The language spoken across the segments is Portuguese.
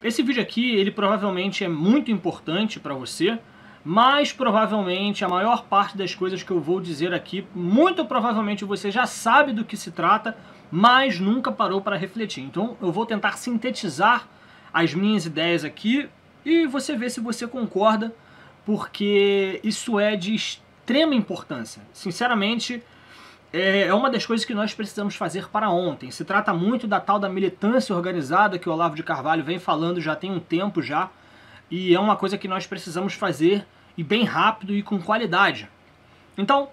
Esse vídeo aqui, ele provavelmente é muito importante para você, mas provavelmente a maior parte das coisas que eu vou dizer aqui, muito provavelmente você já sabe do que se trata, mas nunca parou para refletir. Então eu vou tentar sintetizar as minhas ideias aqui e você vê se você concorda, porque isso é de extrema importância. Sinceramente, é, é uma das coisas que nós precisamos fazer para ontem. Se trata muito da tal da militância organizada que o Olavo de Carvalho vem falando já tem um tempo já, e é uma coisa que nós precisamos fazer e bem rápido e com qualidade. Então,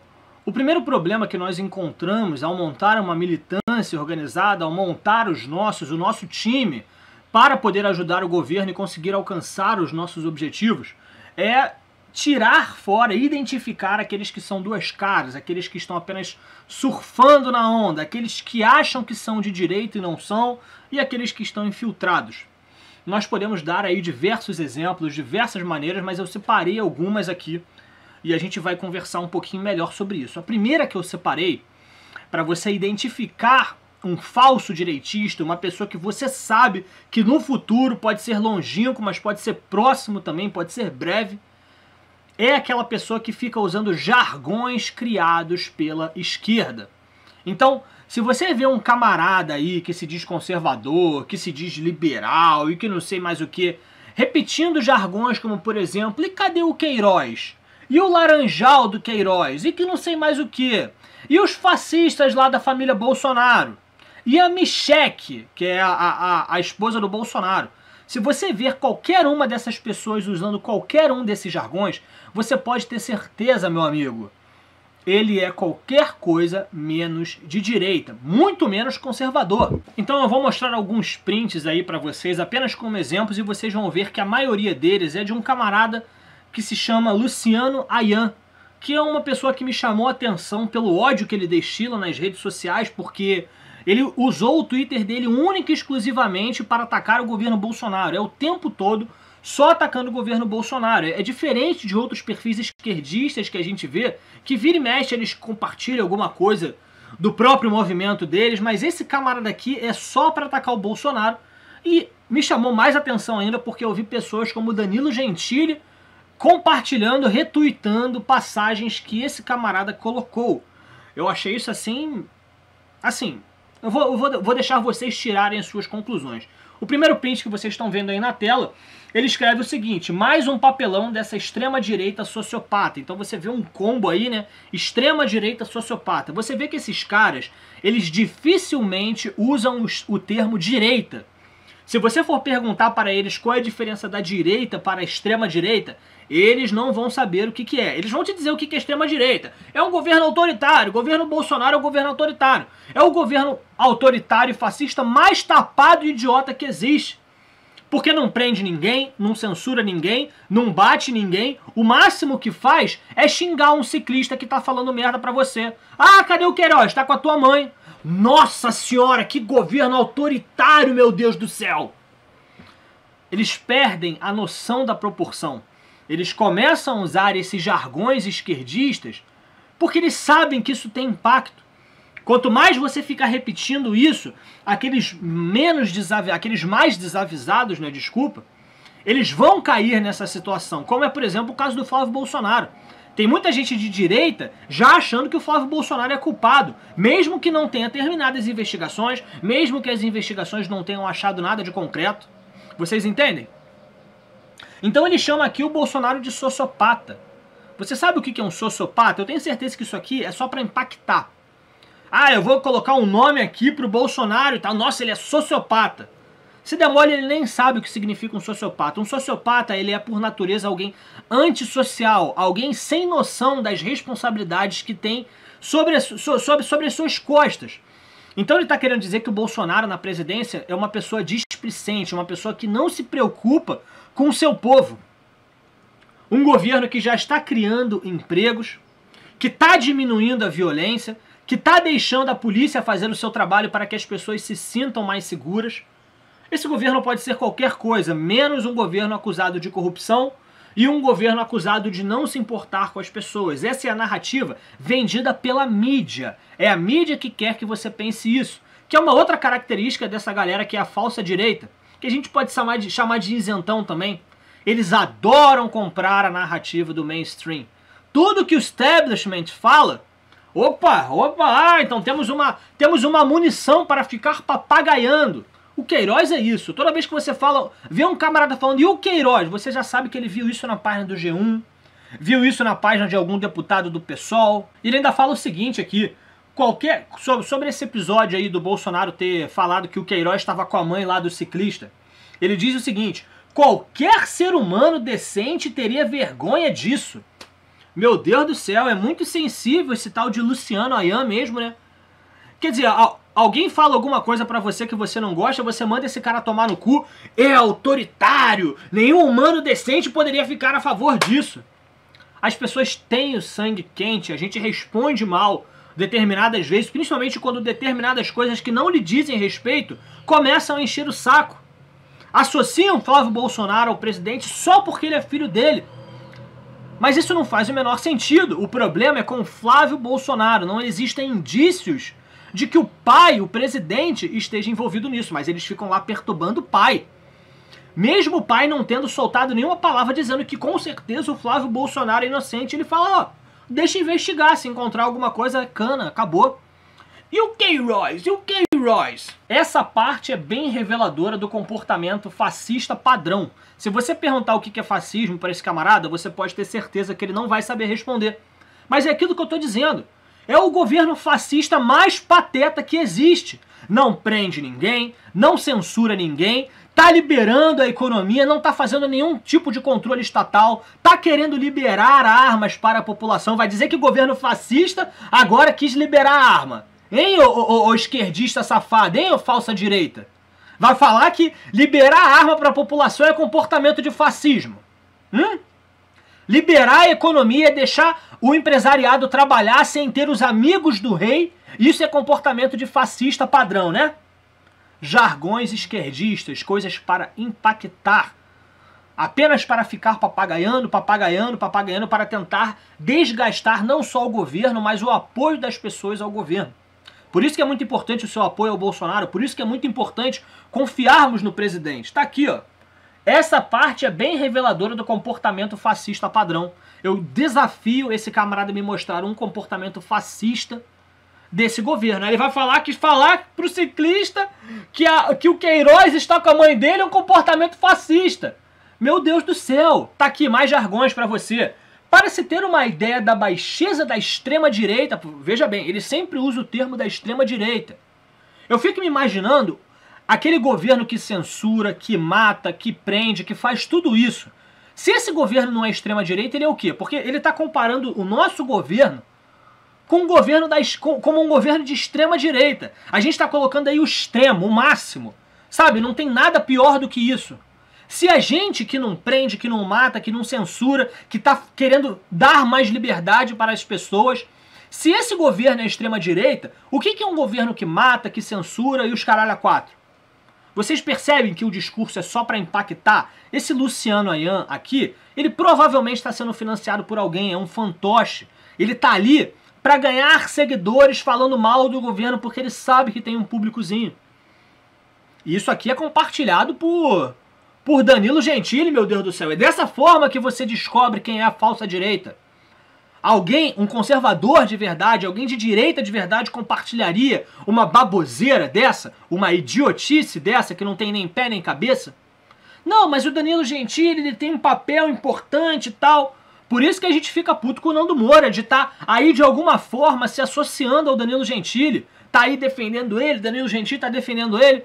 o primeiro problema que nós encontramos ao montar uma militância organizada, ao montar os nossos, o nosso time, para poder ajudar o governo e conseguir alcançar os nossos objetivos, é tirar fora, identificar aqueles que são duas caras, aqueles que estão apenas surfando na onda, aqueles que acham que são de direito e não são, e aqueles que estão infiltrados. Nós podemos dar aí diversos exemplos, diversas maneiras, mas eu separei algumas aqui e a gente vai conversar um pouquinho melhor sobre isso. A primeira que eu separei, para você identificar um falso direitista, uma pessoa que você sabe que no futuro pode ser longínquo, mas pode ser próximo também, pode ser breve é aquela pessoa que fica usando jargões criados pela esquerda. Então, se você vê um camarada aí que se diz conservador, que se diz liberal e que não sei mais o que, repetindo jargões como, por exemplo, e cadê o Queiroz? E o Laranjal do Queiroz? E que não sei mais o que? E os fascistas lá da família Bolsonaro? E a Michele, que é a, a, a esposa do Bolsonaro? Se você ver qualquer uma dessas pessoas usando qualquer um desses jargões, você pode ter certeza, meu amigo, ele é qualquer coisa menos de direita, muito menos conservador. Então eu vou mostrar alguns prints aí para vocês, apenas como exemplos, e vocês vão ver que a maioria deles é de um camarada que se chama Luciano Ayan, que é uma pessoa que me chamou a atenção pelo ódio que ele destila nas redes sociais, porque ele usou o Twitter dele única e exclusivamente para atacar o governo Bolsonaro. É o tempo todo só atacando o governo Bolsonaro. É diferente de outros perfis esquerdistas que a gente vê, que vira e mexe eles compartilham alguma coisa do próprio movimento deles, mas esse camarada aqui é só para atacar o Bolsonaro. E me chamou mais atenção ainda porque eu vi pessoas como Danilo Gentili compartilhando, retuitando passagens que esse camarada colocou. Eu achei isso assim, assim, eu vou, eu vou, vou deixar vocês tirarem as suas conclusões. O primeiro print que vocês estão vendo aí na tela, ele escreve o seguinte: mais um papelão dessa extrema direita sociopata. Então você vê um combo aí, né? Extrema direita sociopata. Você vê que esses caras, eles dificilmente usam o termo direita se você for perguntar para eles qual é a diferença da direita para a extrema-direita, eles não vão saber o que, que é. Eles vão te dizer o que, que é extrema-direita. É um governo autoritário. O governo Bolsonaro é um governo autoritário. É o governo autoritário e fascista mais tapado e idiota que existe. Porque não prende ninguém, não censura ninguém, não bate ninguém. O máximo que faz é xingar um ciclista que está falando merda para você. Ah, cadê o Queiroz? Está com a tua mãe. Nossa senhora, que governo autoritário, meu Deus do céu! Eles perdem a noção da proporção. Eles começam a usar esses jargões esquerdistas porque eles sabem que isso tem impacto. Quanto mais você ficar repetindo isso, aqueles menos aqueles mais desavisados, né, desculpa, eles vão cair nessa situação, como é, por exemplo, o caso do Flávio Bolsonaro. Tem muita gente de direita já achando que o Flávio Bolsonaro é culpado, mesmo que não tenha terminado as investigações, mesmo que as investigações não tenham achado nada de concreto. Vocês entendem? Então ele chama aqui o Bolsonaro de sociopata. Você sabe o que é um sociopata? Eu tenho certeza que isso aqui é só para impactar. Ah, eu vou colocar um nome aqui pro Bolsonaro e tal. Nossa, ele é sociopata. Se der mole, ele nem sabe o que significa um sociopata. Um sociopata, ele é por natureza alguém antissocial, alguém sem noção das responsabilidades que tem sobre, sobre, sobre as suas costas. Então ele está querendo dizer que o Bolsonaro na presidência é uma pessoa displicente, uma pessoa que não se preocupa com o seu povo. Um governo que já está criando empregos, que está diminuindo a violência, que está deixando a polícia fazer o seu trabalho para que as pessoas se sintam mais seguras. Esse governo pode ser qualquer coisa, menos um governo acusado de corrupção e um governo acusado de não se importar com as pessoas. Essa é a narrativa vendida pela mídia. É a mídia que quer que você pense isso, que é uma outra característica dessa galera que é a falsa direita, que a gente pode chamar de, chamar de isentão também. Eles adoram comprar a narrativa do mainstream. Tudo que o establishment fala, opa, opa, ah, então temos uma, temos uma munição para ficar papagaiando. O Queiroz é isso. Toda vez que você fala, vê um camarada falando, e o Queiroz? Você já sabe que ele viu isso na página do G1, viu isso na página de algum deputado do PSOL. Ele ainda fala o seguinte aqui, qualquer sobre, sobre esse episódio aí do Bolsonaro ter falado que o Queiroz estava com a mãe lá do ciclista. Ele diz o seguinte: qualquer ser humano decente teria vergonha disso. Meu Deus do céu, é muito sensível esse tal de Luciano Ayan mesmo, né? Quer dizer, Alguém fala alguma coisa para você que você não gosta, você manda esse cara tomar no cu. É autoritário. Nenhum humano decente poderia ficar a favor disso. As pessoas têm o sangue quente, a gente responde mal determinadas vezes, principalmente quando determinadas coisas que não lhe dizem respeito começam a encher o saco. Associam Flávio Bolsonaro ao presidente só porque ele é filho dele. Mas isso não faz o menor sentido. O problema é com Flávio Bolsonaro. Não existem indícios de que o pai, o presidente, esteja envolvido nisso, mas eles ficam lá perturbando o pai. Mesmo o pai não tendo soltado nenhuma palavra dizendo que com certeza o Flávio Bolsonaro é inocente, ele fala, ó, deixa investigar, se encontrar alguma coisa, cana, acabou. E o Queiroz? E o Queiroz? Essa parte é bem reveladora do comportamento fascista padrão. Se você perguntar o que é fascismo para esse camarada, você pode ter certeza que ele não vai saber responder. Mas é aquilo que eu estou dizendo. É o governo fascista mais pateta que existe. Não prende ninguém, não censura ninguém, tá liberando a economia, não tá fazendo nenhum tipo de controle estatal, tá querendo liberar armas para a população. Vai dizer que o governo fascista agora quis liberar arma. Hein, ô, ô, ô esquerdista safado, hein, ô falsa direita? Vai falar que liberar arma para a população é comportamento de fascismo. Hum? Liberar a economia deixar o empresariado trabalhar sem ter os amigos do rei. Isso é comportamento de fascista padrão, né? Jargões esquerdistas, coisas para impactar. Apenas para ficar papagaiando, papagaiando, papagaiando, para tentar desgastar não só o governo, mas o apoio das pessoas ao governo. Por isso que é muito importante o seu apoio ao Bolsonaro, por isso que é muito importante confiarmos no presidente. Está aqui, ó. Essa parte é bem reveladora do comportamento fascista padrão. Eu desafio esse camarada a me mostrar um comportamento fascista desse governo. Aí ele vai falar que falar pro ciclista que, a, que o Queiroz está com a mãe dele é um comportamento fascista. Meu Deus do céu, tá aqui mais jargões para você. Para se ter uma ideia da baixeza da extrema direita, veja bem, ele sempre usa o termo da extrema direita. Eu fico me imaginando Aquele governo que censura, que mata, que prende, que faz tudo isso. Se esse governo não é extrema-direita, ele é o quê? Porque ele está comparando o nosso governo com um governo da, como um governo de extrema-direita. A gente está colocando aí o extremo, o máximo. Sabe? Não tem nada pior do que isso. Se a gente que não prende, que não mata, que não censura, que está querendo dar mais liberdade para as pessoas, se esse governo é extrema-direita, o que, que é um governo que mata, que censura e os caralho a quatro? Vocês percebem que o discurso é só para impactar? Esse Luciano Ayan aqui, ele provavelmente está sendo financiado por alguém, é um fantoche. Ele está ali para ganhar seguidores falando mal do governo porque ele sabe que tem um públicozinho. E isso aqui é compartilhado por por Danilo Gentili, meu Deus do céu. É dessa forma que você descobre quem é a falsa direita. Alguém, um conservador de verdade, alguém de direita de verdade compartilharia uma baboseira dessa, uma idiotice dessa que não tem nem pé nem cabeça? Não, mas o Danilo Gentili ele tem um papel importante e tal. Por isso que a gente fica puto com o Nando Moura, de estar tá aí de alguma forma se associando ao Danilo Gentili. Tá aí defendendo ele, Danilo Gentili tá defendendo ele.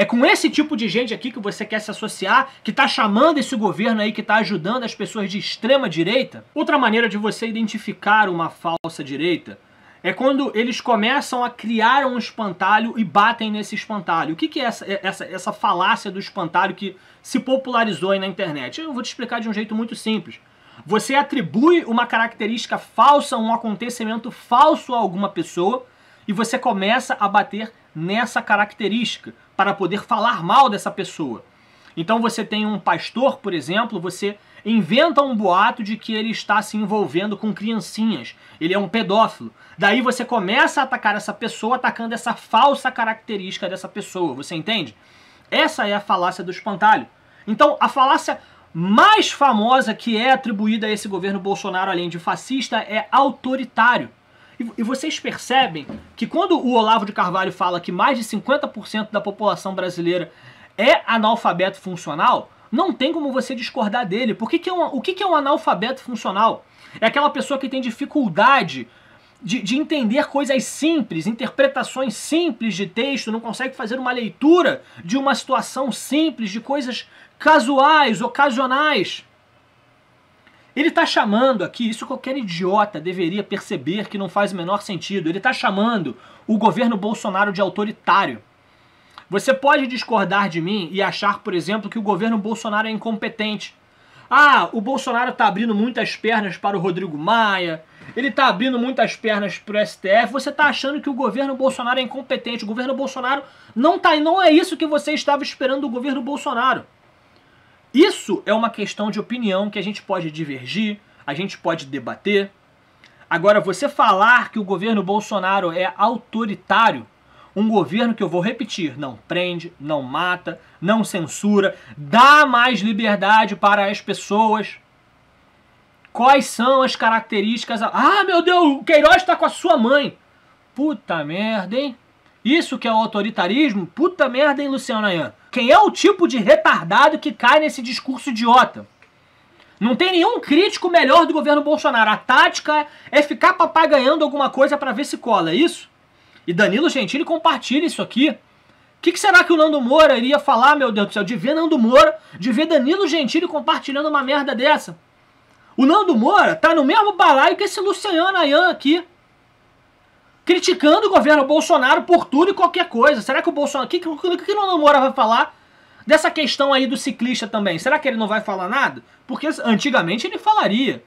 É com esse tipo de gente aqui que você quer se associar, que está chamando esse governo aí, que está ajudando as pessoas de extrema direita? Outra maneira de você identificar uma falsa direita é quando eles começam a criar um espantalho e batem nesse espantalho. O que, que é essa, essa, essa falácia do espantalho que se popularizou aí na internet? Eu vou te explicar de um jeito muito simples. Você atribui uma característica falsa, um acontecimento falso a alguma pessoa e você começa a bater nessa característica para poder falar mal dessa pessoa. Então você tem um pastor, por exemplo, você inventa um boato de que ele está se envolvendo com criancinhas, ele é um pedófilo. Daí você começa a atacar essa pessoa atacando essa falsa característica dessa pessoa, você entende? Essa é a falácia do espantalho. Então, a falácia mais famosa que é atribuída a esse governo Bolsonaro, além de fascista, é autoritário. E, vocês percebem que quando o Olavo de Carvalho fala que mais de 50% da população brasileira é analfabeto funcional, não tem como você discordar dele. Porque que é um, o que, que é um analfabeto funcional? É aquela pessoa que tem dificuldade de, de, entender coisas simples, interpretações simples de texto, não consegue fazer uma leitura de uma situação simples, de coisas casuais, ocasionais. Ele está chamando aqui, isso qualquer idiota deveria perceber que não faz o menor sentido, ele está chamando o governo Bolsonaro de autoritário. Você pode discordar de mim e achar, por exemplo, que o governo Bolsonaro é incompetente. Ah, o Bolsonaro está abrindo muitas pernas para o Rodrigo Maia, ele está abrindo muitas pernas para o STF. Você está achando que o governo Bolsonaro é incompetente. O governo Bolsonaro não tá, não é isso que você estava esperando do governo Bolsonaro. Isso é uma questão de opinião que a gente pode divergir, a gente pode debater. Agora, você falar que o governo Bolsonaro é autoritário, um governo que eu vou repetir, não prende, não mata, não censura, dá mais liberdade para as pessoas. Quais são as características? Ah, meu Deus, o Queiroz está com a sua mãe. Puta merda, hein? Isso que é o autoritarismo? Puta merda, hein, Luciano Ayan? Quem é o tipo de retardado que cai nesse discurso idiota? Não tem nenhum crítico melhor do governo Bolsonaro. A tática é ficar papagaiando alguma coisa para ver se cola, é isso? E Danilo Gentili compartilha isso aqui. O que, que, será que o Nando Moura iria falar, meu Deus do céu, de ver Nando Moura, de ver Danilo Gentili compartilhando uma merda dessa? O Nando Moura tá no mesmo balaio que esse Luciano Ayan aqui criticando o governo Bolsonaro por tudo e qualquer coisa. Será que o Bolsonaro. O que, que, o Lula Moura vai falar dessa questão aí do ciclista também? Será que ele não vai falar nada? Porque antigamente ele falaria.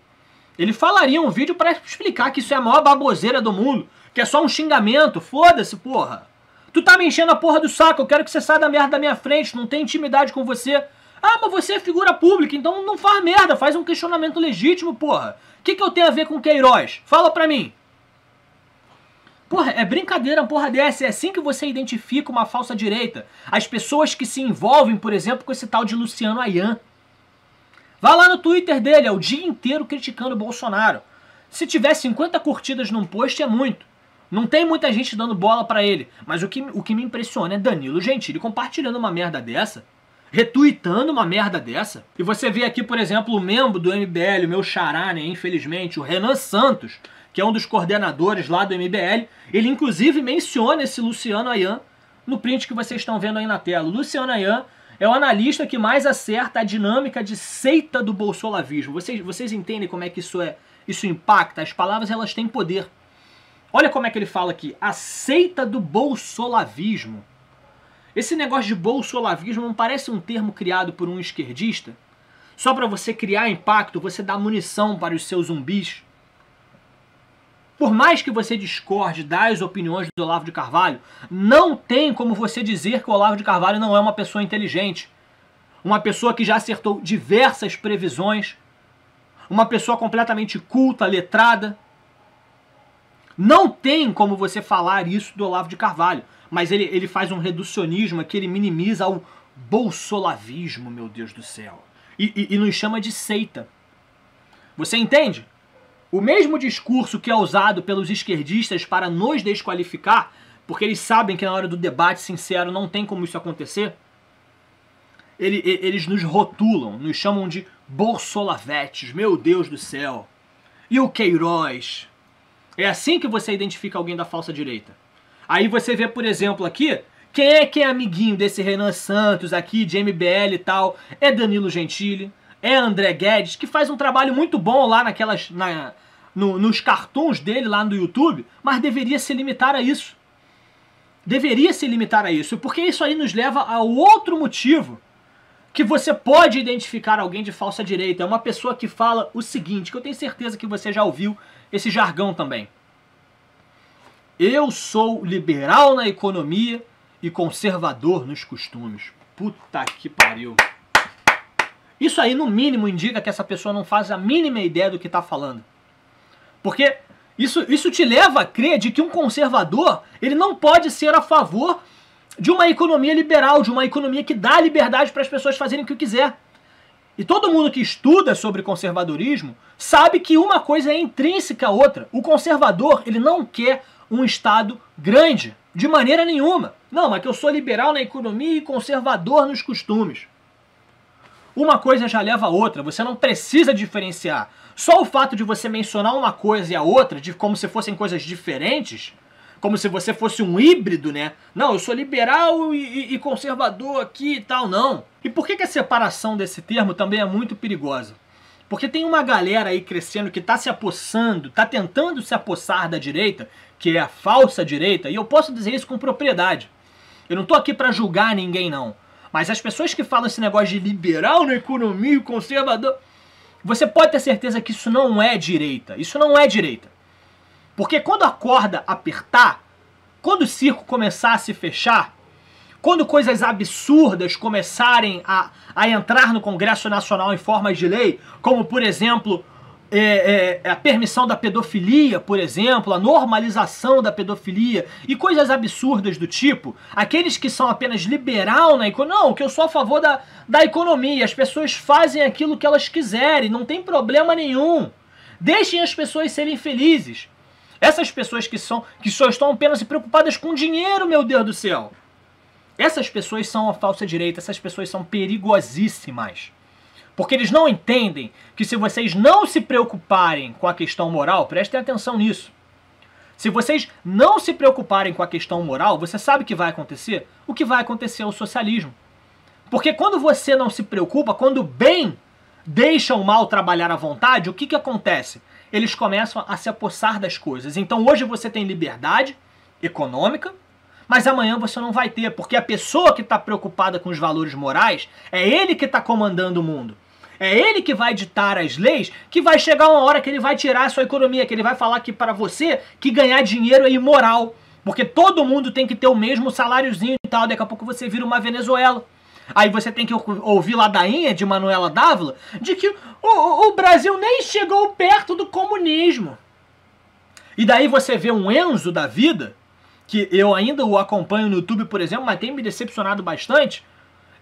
Ele falaria um vídeo para explicar que isso é a maior baboseira do mundo, que é só um xingamento. Foda-se, porra. Tu tá me enchendo a porra do saco, eu quero que você saia da merda da minha frente, não tem intimidade com você. Ah, mas você é figura pública, então não faz merda, faz um questionamento legítimo, porra. O que, que eu tenho a ver com Queiroz? Fala pra mim. Porra, é brincadeira, porra dessa. É assim que você identifica uma falsa direita. As pessoas que se envolvem, por exemplo, com esse tal de Luciano Ayan. Vá lá no Twitter dele, é o dia inteiro criticando o Bolsonaro. Se tiver 50 curtidas num post é muito. Não tem muita gente dando bola para ele. Mas o que, o que me impressiona é Danilo Gentili compartilhando uma merda dessa. Retuitando uma merda dessa. E você vê aqui, por exemplo, o membro do MBL, o meu xará, né, infelizmente, o Renan Santos, que é um dos coordenadores lá do MBL, ele inclusive menciona esse Luciano Ayan no print que vocês estão vendo aí na tela. Luciano Ayan é o analista que mais acerta a dinâmica de seita do bolsolavismo. Vocês, vocês entendem como é que isso é? Isso impacta? As palavras elas têm poder. Olha como é que ele fala aqui. A seita do bolsolavismo. Esse negócio de bolsolavismo não parece um termo criado por um esquerdista? Só para você criar impacto, você dá munição para os seus zumbis? Por mais que você discorde das opiniões do Olavo de Carvalho, não tem como você dizer que o Olavo de Carvalho não é uma pessoa inteligente. Uma pessoa que já acertou diversas previsões, uma pessoa completamente culta, letrada. Não tem como você falar isso do Olavo de Carvalho, mas ele, ele faz um reducionismo que ele minimiza o bolsolavismo, meu Deus do céu. E, e, e nos chama de seita. Você entende? O mesmo discurso que é usado pelos esquerdistas para nos desqualificar, porque eles sabem que na hora do debate sincero não tem como isso acontecer, ele, eles nos rotulam, nos chamam de bolsolavetes, meu Deus do céu. E o Queiroz? É assim que você identifica alguém da falsa direita. Aí você vê, por exemplo, aqui, quem é que é amiguinho desse Renan Santos aqui, de MBL e tal? É Danilo Gentili, é André Guedes, que faz um trabalho muito bom lá naquelas. Na, no, nos cartões dele lá no YouTube, mas deveria se limitar a isso. Deveria se limitar a isso, porque isso aí nos leva ao outro motivo que você pode identificar alguém de falsa direita. É uma pessoa que fala o seguinte, que eu tenho certeza que você já ouviu esse jargão também. Eu sou liberal na economia e conservador nos costumes. Puta que pariu. Isso aí, no mínimo, indica que essa pessoa não faz a mínima ideia do que está falando. Porque isso, isso te leva a crer de que um conservador ele não pode ser a favor de uma economia liberal, de uma economia que dá liberdade para as pessoas fazerem o que quiser. E todo mundo que estuda sobre conservadorismo sabe que uma coisa é intrínseca à outra. O conservador ele não quer um Estado grande, de maneira nenhuma. Não, mas que eu sou liberal na economia e conservador nos costumes. Uma coisa já leva a outra, você não precisa diferenciar. Só o fato de você mencionar uma coisa e a outra, de como se fossem coisas diferentes, como se você fosse um híbrido, né? Não, eu sou liberal e, e conservador aqui e tal, não. E por que, que a separação desse termo também é muito perigosa? Porque tem uma galera aí crescendo que está se apossando, está tentando se apossar da direita, que é a falsa direita, e eu posso dizer isso com propriedade. Eu não estou aqui para julgar ninguém, não. Mas as pessoas que falam esse negócio de liberal na economia, conservador, você pode ter certeza que isso não é direita. Isso não é direita. Porque quando a corda apertar, quando o circo começar a se fechar, quando coisas absurdas começarem a, a entrar no Congresso Nacional em forma de lei, como por exemplo é, é, é, a permissão da pedofilia, por exemplo, a normalização da pedofilia e coisas absurdas do tipo, aqueles que são apenas liberal na economia, não, que eu sou a favor da, da economia, as pessoas fazem aquilo que elas quiserem, não tem problema nenhum. Deixem as pessoas serem felizes. Essas pessoas que, são, que só estão apenas preocupadas com dinheiro, meu Deus do céu. Essas pessoas são a falsa direita, essas pessoas são perigosíssimas. Porque eles não entendem que se vocês não se preocuparem com a questão moral, prestem atenção nisso. Se vocês não se preocuparem com a questão moral, você sabe o que vai acontecer? O que vai acontecer é o socialismo. Porque quando você não se preocupa, quando o bem deixa o mal trabalhar à vontade, o que, que acontece? Eles começam a se apossar das coisas. Então hoje você tem liberdade econômica, mas amanhã você não vai ter, porque a pessoa que está preocupada com os valores morais é ele que está comandando o mundo. É ele que vai ditar as leis, que vai chegar uma hora que ele vai tirar a sua economia, que ele vai falar que para você que ganhar dinheiro é imoral, porque todo mundo tem que ter o mesmo saláriozinho e tal, daqui a pouco você vira uma Venezuela. Aí você tem que ouvir ladainha de Manuela Dávila de que o, o Brasil nem chegou perto do comunismo. E daí você vê um Enzo da vida que eu ainda o acompanho no YouTube, por exemplo, mas tem me decepcionado bastante,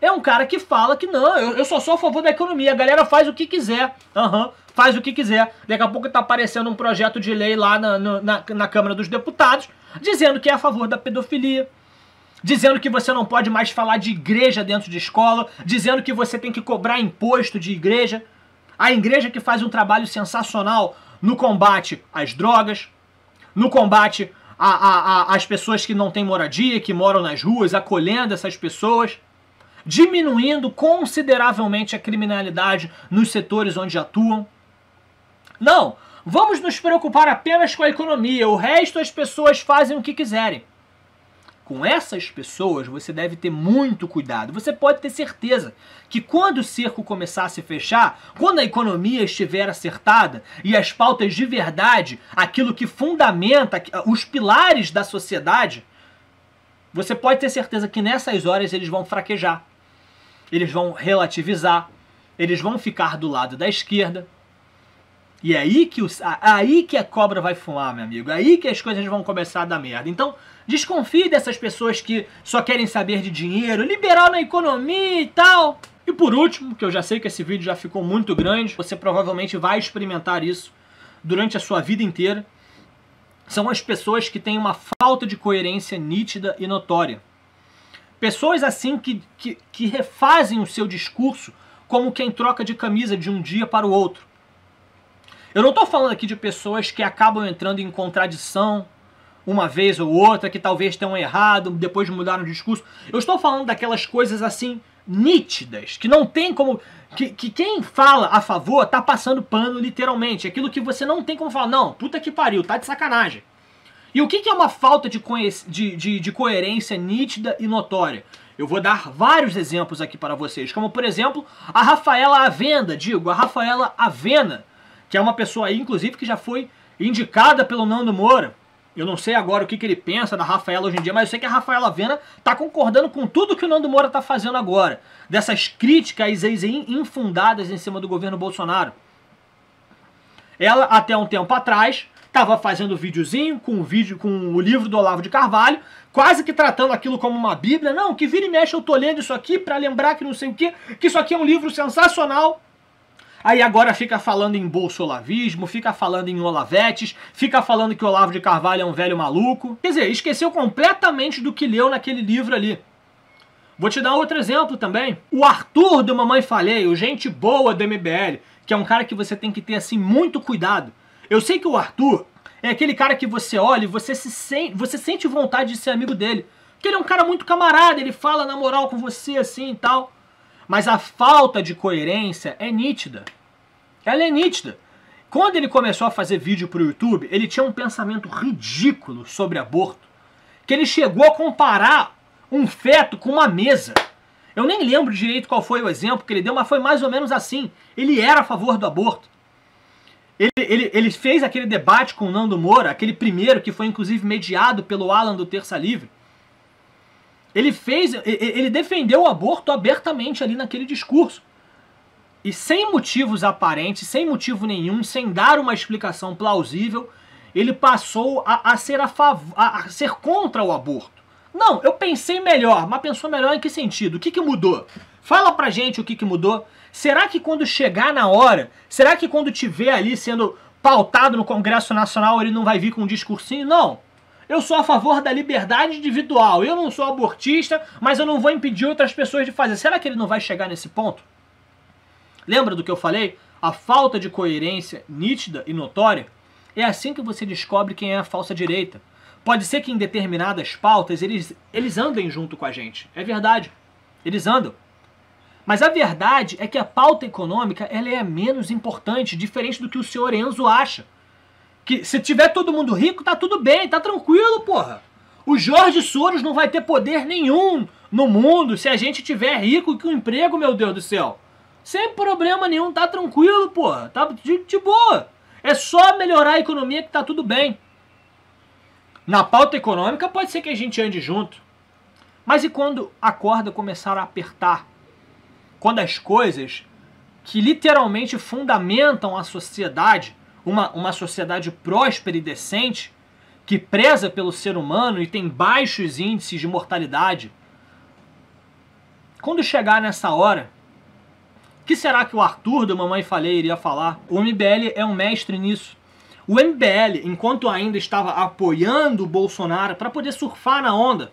é um cara que fala que não, eu, eu só sou a favor da economia, a galera faz o que quiser, uhum, faz o que quiser. Daqui a pouco está aparecendo um projeto de lei lá na, na, na Câmara dos Deputados, dizendo que é a favor da pedofilia, dizendo que você não pode mais falar de igreja dentro de escola, dizendo que você tem que cobrar imposto de igreja. A igreja que faz um trabalho sensacional no combate às drogas, no combate a, a, as pessoas que não têm moradia, que moram nas ruas, acolhendo essas pessoas, diminuindo consideravelmente a criminalidade nos setores onde atuam. Não, vamos nos preocupar apenas com a economia, o resto as pessoas fazem o que quiserem com essas pessoas, você deve ter muito cuidado. Você pode ter certeza que quando o cerco começar a se fechar, quando a economia estiver acertada e as pautas de verdade, aquilo que fundamenta ah, os pilares da sociedade, você pode ter certeza que nessas horas eles vão fraquejar, eles vão relativizar, eles vão ficar do lado da esquerda, e é aí que, o, aí que a cobra vai fumar, meu amigo. É aí que as coisas vão começar a dar merda. Então, desconfie dessas pessoas que só querem saber de dinheiro, liberal na economia e tal. E por último, que eu já sei que esse vídeo já ficou muito grande, você provavelmente vai experimentar isso durante a sua vida inteira, são as pessoas que têm uma falta de coerência nítida e notória. Pessoas assim que, que, que refazem o seu discurso como quem troca de camisa de um dia para o outro eu não estou falando aqui de pessoas que acabam entrando em contradição uma vez ou outra, que talvez tenham errado, depois mudaram o discurso. Eu estou falando daquelas coisas assim nítidas, que não tem como. Que, que quem fala a favor tá passando pano, literalmente. Aquilo que você não tem como falar, não, puta que pariu, tá de sacanagem. E o que, que é uma falta de, de, de, de coerência nítida e notória? Eu vou dar vários exemplos aqui para vocês, como por exemplo a Rafaela Avenda, digo, a Rafaela Avena, que é uma pessoa aí, inclusive, que já foi indicada pelo Nando Moura. Eu não sei agora o que, que ele pensa da Rafaela hoje em dia, mas eu sei que a Rafaela Vena está concordando com tudo que o Nando Moura está fazendo agora. Dessas críticas infundadas em cima do governo Bolsonaro. Ela, até um tempo atrás, estava fazendo videozinho com o vídeo com o livro do Olavo de Carvalho, quase que tratando aquilo como uma bíblia. Não, que vira e mexe eu tô lendo isso aqui para lembrar que não sei o que, que isso aqui é um livro sensacional. Aí agora fica falando em bolsolavismo, fica falando em Olavetes, fica falando que Olavo de Carvalho é um velho maluco. Quer dizer, esqueceu completamente do que leu naquele livro ali. Vou te dar outro exemplo também. O Arthur do Mamãe Falei, o gente boa do MBL, que é um cara que você tem que ter assim muito cuidado. Eu sei que o Arthur é aquele cara que você olha e você se sente, você sente vontade de ser amigo dele. Porque ele é um cara muito camarada, ele fala na moral com você assim e tal. Mas a falta de coerência é nítida. Ela é nítida. Quando ele começou a fazer vídeo para o YouTube, ele tinha um pensamento ridículo sobre aborto. Que ele chegou a comparar um feto com uma mesa. Eu nem lembro direito qual foi o exemplo que ele deu, mas foi mais ou menos assim. Ele era a favor do aborto. Ele, ele, ele fez aquele debate com o Nando Moura, aquele primeiro que foi inclusive mediado pelo Alan do Terça Livre. Ele fez, ele defendeu o aborto abertamente ali naquele discurso. E sem motivos aparentes, sem motivo nenhum, sem dar uma explicação plausível, ele passou a, a ser, a, favor, a, a, ser contra o aborto. Não, eu pensei melhor, mas pensou melhor em que sentido? O que, que mudou? Fala pra gente o que, que mudou. Será que quando chegar na hora, será que quando tiver ali sendo pautado no Congresso Nacional, ele não vai vir com um discursinho? Não. Eu sou a favor da liberdade individual. Eu não sou abortista, mas eu não vou impedir outras pessoas de fazer. Será que ele não vai chegar nesse ponto? Lembra do que eu falei? A falta de coerência nítida e notória é assim que você descobre quem é a falsa direita. Pode ser que em determinadas pautas eles, eles andem junto com a gente. É verdade. Eles andam. Mas a verdade é que a pauta econômica ela é menos importante, diferente do que o senhor Enzo acha. Que se tiver todo mundo rico, tá tudo bem, tá tranquilo, porra. O Jorge Soros não vai ter poder nenhum no mundo se a gente tiver rico com um emprego, meu Deus do céu. Sem problema nenhum, tá tranquilo, porra. Tá de, de boa. É só melhorar a economia que tá tudo bem. Na pauta econômica pode ser que a gente ande junto. Mas e quando a corda começar a apertar? Quando as coisas que literalmente fundamentam a sociedade uma, uma sociedade próspera e decente, que preza pelo ser humano e tem baixos índices de mortalidade, quando chegar nessa hora, que será que o Arthur do Mamãe Falei iria falar? O MBL é um mestre nisso. O MBL, enquanto ainda estava apoiando o Bolsonaro para poder surfar na onda,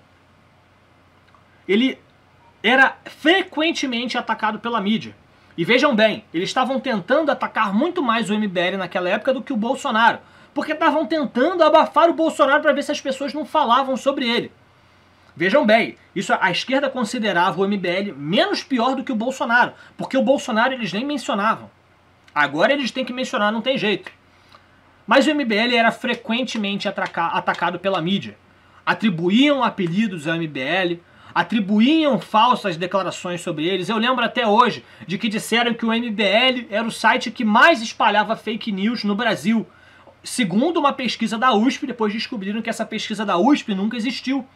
ele era frequentemente atacado pela mídia. E vejam bem, eles estavam tentando atacar muito mais o MBL naquela época do que o Bolsonaro, porque estavam tentando abafar o Bolsonaro para ver se as pessoas não falavam sobre ele. Vejam bem, isso a esquerda considerava o MBL menos pior do que o Bolsonaro, porque o Bolsonaro eles nem mencionavam. Agora eles têm que mencionar, não tem jeito. Mas o MBL era frequentemente atacado pela mídia. Atribuíam apelidos ao MBL, atribuíam falsas declarações sobre eles. Eu lembro até hoje de que disseram que o MBL era o site que mais espalhava fake news no Brasil. Segundo uma pesquisa da USP, depois descobriram que essa pesquisa da USP nunca existiu.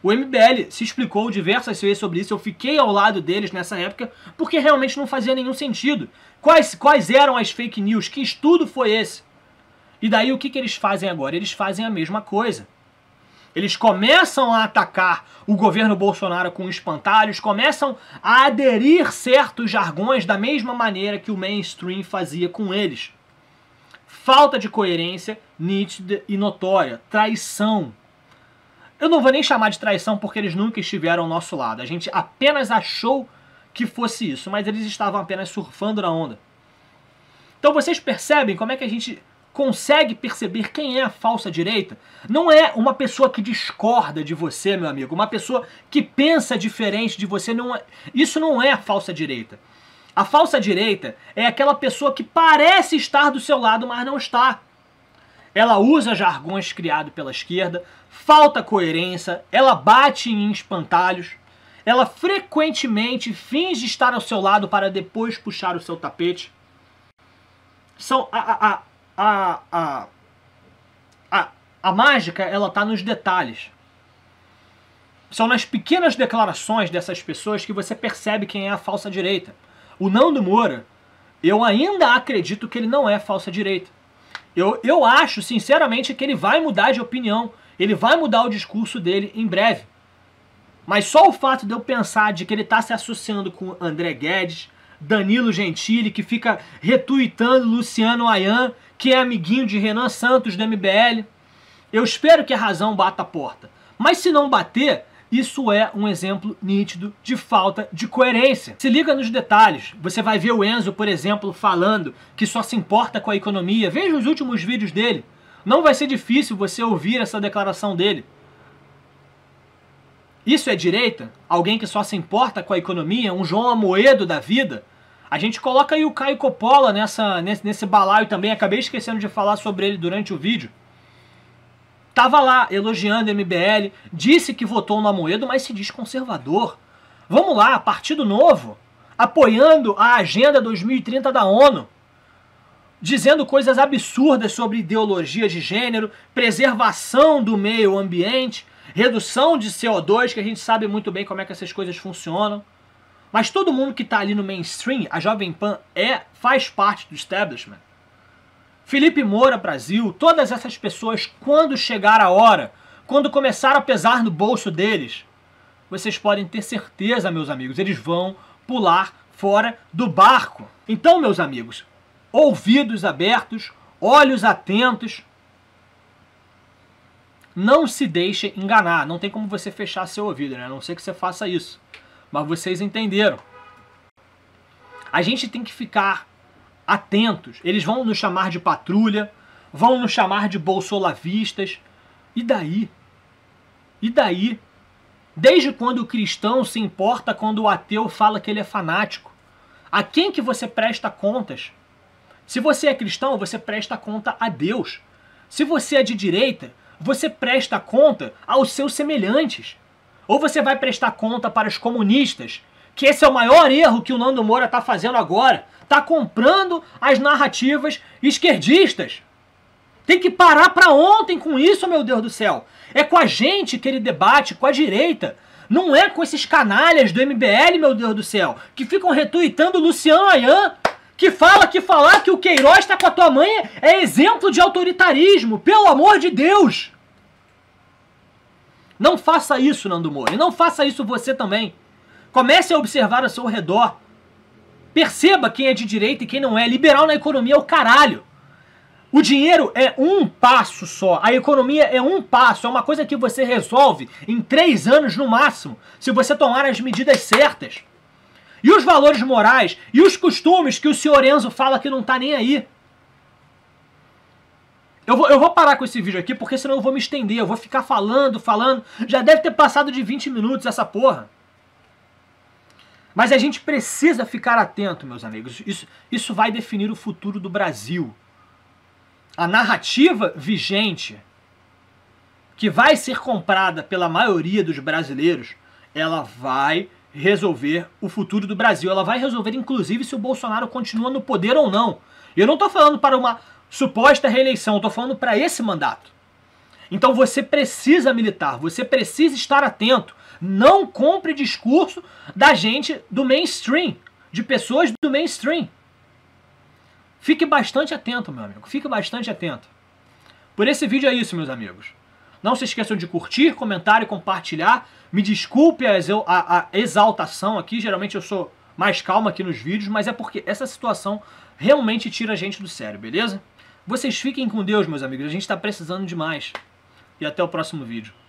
O MBL se explicou diversas vezes sobre isso, eu fiquei ao lado deles nessa época, porque realmente não fazia nenhum sentido. Quais, quais eram as fake news? Que estudo foi esse? E daí o que, que eles fazem agora? Eles fazem a mesma coisa. Eles começam a atacar o governo Bolsonaro com espantalhos, começam a aderir certos jargões da mesma maneira que o mainstream fazia com eles. Falta de coerência nítida e notória, traição. Eu não vou nem chamar de traição porque eles nunca estiveram ao nosso lado. A gente apenas achou que fosse isso, mas eles estavam apenas surfando na onda. Então vocês percebem como é que a gente consegue perceber quem é a falsa direita, não é uma pessoa que discorda de você, meu amigo, uma pessoa que pensa diferente de você, não é, isso não é a falsa direita. A falsa direita é aquela pessoa que parece estar do seu lado, mas não está. Ela usa jargões criados pela esquerda, falta coerência, ela bate em espantalhos, ela frequentemente finge estar ao seu lado para depois puxar o seu tapete. São a, a, a a, a, a, a mágica ela está nos detalhes. São nas pequenas declarações dessas pessoas que você percebe quem é a falsa direita. O Nando Moura, eu ainda acredito que ele não é falsa direita. Eu, eu acho, sinceramente, que ele vai mudar de opinião. Ele vai mudar o discurso dele em breve. Mas só o fato de eu pensar de que ele está se associando com André Guedes, Danilo Gentili, que fica retuitando Luciano Ayan que é amiguinho de Renan Santos do MBL. Eu espero que a razão bata a porta. Mas se não bater, isso é um exemplo nítido de falta de coerência. Se liga nos detalhes. Você vai ver o Enzo, por exemplo, falando que só se importa com a economia. Veja os últimos vídeos dele. Não vai ser difícil você ouvir essa declaração dele. Isso é direita? Alguém que só se importa com a economia? Um João Amoedo da vida? A gente coloca aí o Caio Coppola nessa, nesse, nesse balaio também. Acabei esquecendo de falar sobre ele durante o vídeo. Tava lá elogiando MBL, disse que votou no Amoedo, mas se diz conservador. Vamos lá, Partido Novo, apoiando a Agenda 2030 da ONU, dizendo coisas absurdas sobre ideologia de gênero, preservação do meio ambiente, redução de CO2, que a gente sabe muito bem como é que essas coisas funcionam. Mas todo mundo que está ali no mainstream, a Jovem Pan é faz parte do establishment. Felipe Moura Brasil, todas essas pessoas, quando chegar a hora, quando começar a pesar no bolso deles, vocês podem ter certeza, meus amigos, eles vão pular fora do barco. Então, meus amigos, ouvidos abertos, olhos atentos, não se deixe enganar. Não tem como você fechar seu ouvido, né? A não ser que você faça isso mas vocês entenderam. A gente tem que ficar atentos. Eles vão nos chamar de patrulha, vão nos chamar de bolsolavistas. E daí? E daí? Desde quando o cristão se importa quando o ateu fala que ele é fanático? A quem que você presta contas? Se você é cristão, você presta conta a Deus. Se você é de direita, você presta conta aos seus semelhantes. Ou você vai prestar conta para os comunistas, que esse é o maior erro que o Nando Moura está fazendo agora. Está comprando as narrativas esquerdistas. Tem que parar para ontem com isso, meu Deus do céu. É com a gente que ele debate, com a direita. Não é com esses canalhas do MBL, meu Deus do céu, que ficam retuitando Luciano Ayan, que fala que falar que o Queiroz está com a tua mãe é exemplo de autoritarismo. Pelo amor de Deus! Não faça isso, Nando Moura. E não faça isso você também. Comece a observar ao seu redor. Perceba quem é de direita e quem não é. Liberal na economia é o caralho. O dinheiro é um passo só. A economia é um passo. É uma coisa que você resolve em três anos no máximo, se você tomar as medidas certas. E os valores morais e os costumes que o senhor Enzo fala que não tá nem aí. Eu vou, eu vou parar com esse vídeo aqui, porque senão eu vou me estender. Eu vou ficar falando, falando. Já deve ter passado de 20 minutos essa porra. Mas a gente precisa ficar atento, meus amigos. Isso, isso vai definir o futuro do Brasil. A narrativa vigente, que vai ser comprada pela maioria dos brasileiros, ela vai resolver o futuro do Brasil. Ela vai resolver, inclusive, se o Bolsonaro continua no poder ou não. Eu não estou falando para uma suposta reeleição. Eu tô falando para esse mandato. Então você precisa militar, você precisa estar atento. Não compre discurso da gente do mainstream, de pessoas do mainstream. Fique bastante atento, meu amigo. Fique bastante atento. Por esse vídeo é isso, meus amigos. Não se esqueçam de curtir, comentar e compartilhar. Me desculpe a, a, a exaltação aqui. Geralmente eu sou mais calmo aqui nos vídeos, mas é porque essa situação realmente tira a gente do sério, beleza? Vocês fiquem com Deus, meus amigos. A gente está precisando demais. E até o próximo vídeo.